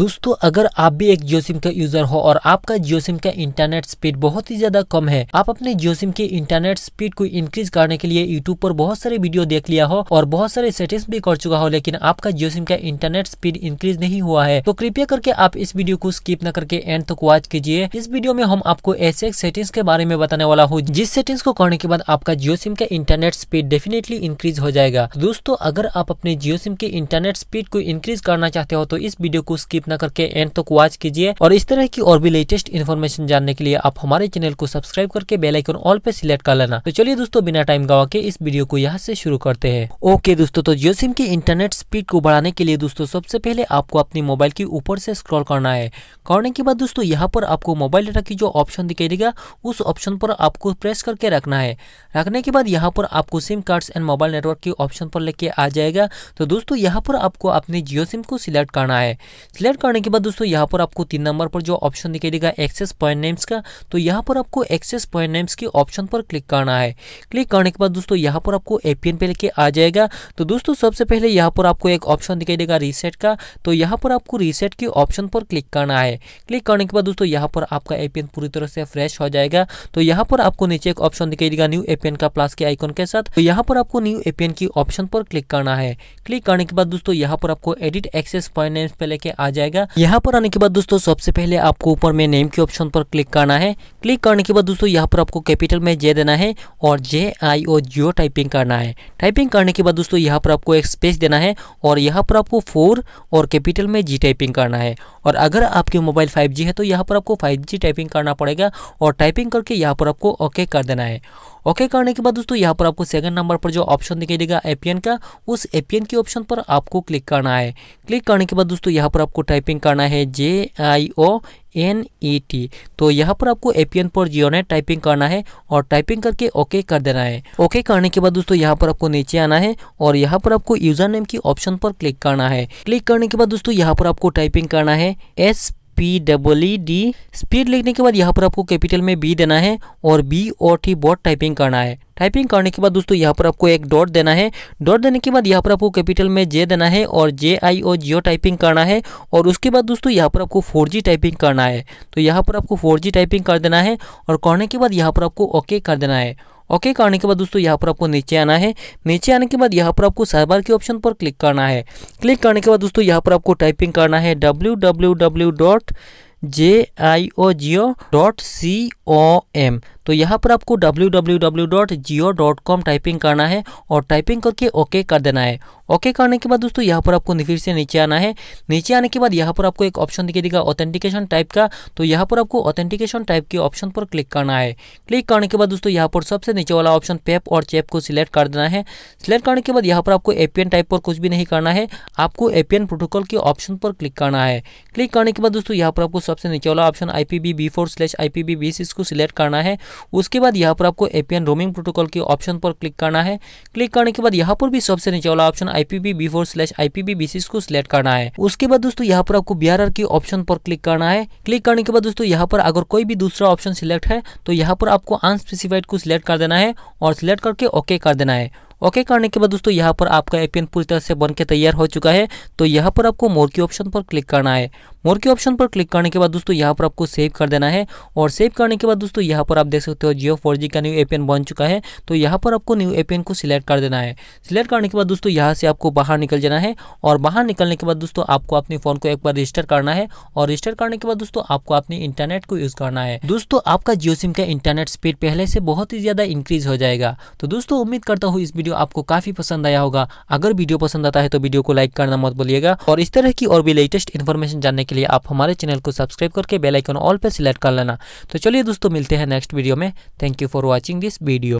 दोस्तों अगर आप भी एक जियो सिम का यूजर हो और आपका जियो सिम का इंटरनेट स्पीड बहुत ही ज्यादा कम है आप अपने जियो सिम के इंटरनेट स्पीड को इंक्रीज करने के लिए यूट्यूब पर बहुत सारे वीडियो देख लिया हो और बहुत सारे सेटिंग्स भी कर चुका हो लेकिन आपका जियो सिम का इंटरनेट स्पीड इंक्रीज नहीं हुआ है तो कृपया करके आप इस वीडियो को स्किप न करके एंड तक वॉच कीजिए इस वीडियो में हम आपको ऐसे एक सेटिंग्स के बारे में बताने वाला हूँ जिस सेटिंग्स को करने के बाद आपका जियो सिम का इंटरनेट स्पीड डेफिनेटली इंक्रीज हो जाएगा दोस्तों अगर आप अपने जियो सिम के इंटरनेट स्पीड को इंक्रीज करना चाहते हो तो इस वीडियो को स्किप ना करके एंड तक वॉच कीजिए और इस तरह की और भी लेटेस्ट इन्फॉर्मेशन जानने के लिए आप हमारे चैनल को सब्सक्राइब करके बेलाइकन ऑल पे सिलेक्ट कर लेना तो चलिए दोस्तों बिना टाइम गवा के इस वीडियो को यहाँ से शुरू करते हैं ओके दोस्तों तो जियो सिम की इंटरनेट स्पीड को बढ़ाने के लिए दोस्तों सबसे पहले आपको अपने मोबाइल के ऊपर से स्क्रॉल करना है करने के बाद दोस्तों यहाँ पर आपको मोबाइल डाटा की जो ऑप्शन दिखाई देगा उस ऑप्शन पर आपको प्रेस करके रखना है रखने के बाद यहाँ पर आपको sim cards and mobile network के ऑप्शन पर लेके आ जाएगा तो दोस्तों यहाँ पर आपको अपने जियो सिम को सिलेक्ट करना है सिलेक्ट करने के बाद दोस्तों यहाँ पर आपको तीन नंबर पर जो ऑप्शन निकलेगा एक्सेस पॉइंट नेम्स का तो यहाँ पर आपको एक्सेस पॉइंट नेम्स के ऑप्शन पर क्लिक करना है क्लिक करने के बाद दोस्तों यहाँ पर आपको एपीएन पे लेके आ जाएगा तो दोस्तों सबसे पहले यहाँ पर आपको एक ऑप्शन दिखाई देगा रीसेट का तो यहाँ पर आपको रीसेट के ऑप्शन पर क्लिक करना है क्लिक करने के बाद दोस्तों यहाँ पर आपका एपीएन पूरी तरह से फ्रेश हो जाएगा तो यहाँ पर आपको नीचे एक ऑप्शन दिखाई देगा न्यू एपीएन का प्लस के आइकॉन के साथ तो यहाँ पर आपको न्यू एपीएन की ऑप्शन पर क्लिक करना है क्लिक करने के बाद दोस्तों यहाँ पर आपको एडिट एक्सेस पॉइंट नेम्स पे लेके आ जाएगा जाएगा यहाँ पर आने के बाद दोस्तों सबसे पहले आपको ऊपर में नेम के ऑप्शन पर क्लिक करना है क्लिक करने के बाद दोस्तों यहाँ पर आपको कैपिटल में जे देना है और जे आई ओ जियो टाइपिंग करना है टाइपिंग करने के बाद दोस्तों यहाँ पर आपको एक स्पेस देना है और यहाँ पर आपको फोर और कैपिटल में जी टाइपिंग करना है और अगर आपके मोबाइल 5G है तो यहाँ पर आपको 5G टाइपिंग करना पड़ेगा और टाइपिंग करके यहाँ पर आपको ओके कर देना है ओके करने के बाद दोस्तों यहाँ पर आपको सेकंड नंबर पर जो ऑप्शन दिखाई देगा एपीएन का उस एपीएन के ऑप्शन पर आपको क्लिक करना है क्लिक करने के बाद दोस्तों यहाँ पर आपको टाइपिंग करना है जे I O N E T तो यहाँ पर आपको एपीएन पर नेट टाइपिंग करना है और टाइपिंग करके ओके कर देना है ओके करने के बाद दोस्तों यहाँ पर आपको नीचे आना है और यहाँ पर आपको यूजर नेम की ऑप्शन पर क्लिक करना है क्लिक करने के बाद दोस्तों यहाँ पर आपको टाइपिंग करना है S P double E D speed लिखने के बाद यहाँ पर आपको कैपिटल में बी देना है और बी और टी बॉट टाइपिंग करना है टाइपिंग करने के बाद दोस्तों यहाँ पर आपको एक डॉट देना है डॉट देने के बाद यहाँ पर आपको कैपिटल में जे देना है और जे आई ओ जियो टाइपिंग करना है और उसके बाद दोस्तों यहाँ पर आपको फोर जी टाइपिंग करना है तो यहाँ पर आपको फोर जी टाइपिंग कर देना है और करने के बाद यहाँ पर आपको ओके कर देना है ओके करने के बाद दोस्तों यहाँ पर आपको नीचे आना है नीचे आने के बाद यहाँ पर आपको साइबर के ऑप्शन पर क्लिक करना है क्लिक करने के बाद दोस्तों यहाँ पर आपको टाइपिंग करना है W W W dot J I O Jio dot C O M तो यहाँ पर आपको www.jio.com टाइपिंग करना है और टाइपिंग करके ओके कर देना है ओके करने के बाद दोस्तों यहाँ पर आपको फिर से नीचे आना है नीचे आने के बाद यहाँ पर आपको एक ऑप्शन दिखे देगा ऑथेंटिकेशन टाइप का तो यहाँ पर आपको ऑथेंटिकेशन टाइप के ऑप्शन पर क्लिक करना है क्लिक करने के बाद दोस्तों यहाँ पर सबसे नीचे वाला ऑप्शन पेप और चेप को सिलेक्ट कर देना है सिलेक्ट करने के बाद यहाँ पर आपको एपीएन टाइप पर कुछ भी नहीं करना है आपको एपीएन प्रोटोकॉल के ऑप्शन पर क्लिक करना है क्लिक करने के बाद दोस्तों यहाँ पर आपको सबसे नीचे वाला option I P V V four slash I P V six को सिलेक्ट करना है उसके बाद यहाँ पर आपको एपीएन रोमिंग प्रोटोकॉल के ऑप्शन पर क्लिक करना है क्लिक करने के बाद यहाँ पर भी सबसे नीचे वाला option IPV V four slash IPV बीसीस को सिलेक्ट करना है उसके बाद दोस्तों यहाँ पर आपको बीआरआर के ऑप्शन पर क्लिक करना है क्लिक करने के बाद दोस्तों यहाँ पर अगर कोई भी दूसरा ऑप्शन सिलेक्ट है तो यहाँ पर आपको अनस्पेसिफाइड को सिलेक्ट कर देना है और सिलेक्ट करके ओके कर देना है ओके okay, करने के बाद दोस्तों यहाँ पर आपका एपीएन पूरी तरह से बनके तैयार हो चुका है तो यहाँ पर आपको मोर के ऑप्शन पर क्लिक करना है मोर के ऑप्शन पर क्लिक करने के बाद दोस्तों यहाँ पर आपको सेव कर देना है और सेव करने के बाद दोस्तों यहाँ पर आप देख सकते हो जियो फोर का न्यू एपीएन बन चुका है तो यहाँ पर आपको न्यू एपीएन को सिलेक्ट कर देना है सिलेक्ट करने के बाद दोस्तों यहाँ से आपको बाहर निकल जाना है और बाहर निकलने के बाद दोस्तों आपको अपने फ़ोन को एक बार रजिस्टर करना है और रजिस्टर करने के बाद दोस्तों आपको अपने इंटरनेट को यूज़ करना है दोस्तों आपका जियो सिम का इंटरनेट स्पीड पहले से बहुत ही ज़्यादा इंक्रीज हो जाएगा तो दोस्तों उम्मीद करता हूँ इस वीडियो आपको काफ़ी पसंद आया होगा अगर वीडियो पसंद आता है तो वीडियो को लाइक करना मत बोलिएगा और इस तरह की और भी लेटेस्ट इन्फॉर्मेशन जानने के लिए आप हमारे चैनल को सब्सक्राइब करके बेलाइकन ऑल पर सिलेक्ट कर लेना तो चलिए दोस्तों मिलते हैं नेक्स्ट वीडियो में thank you for watching this video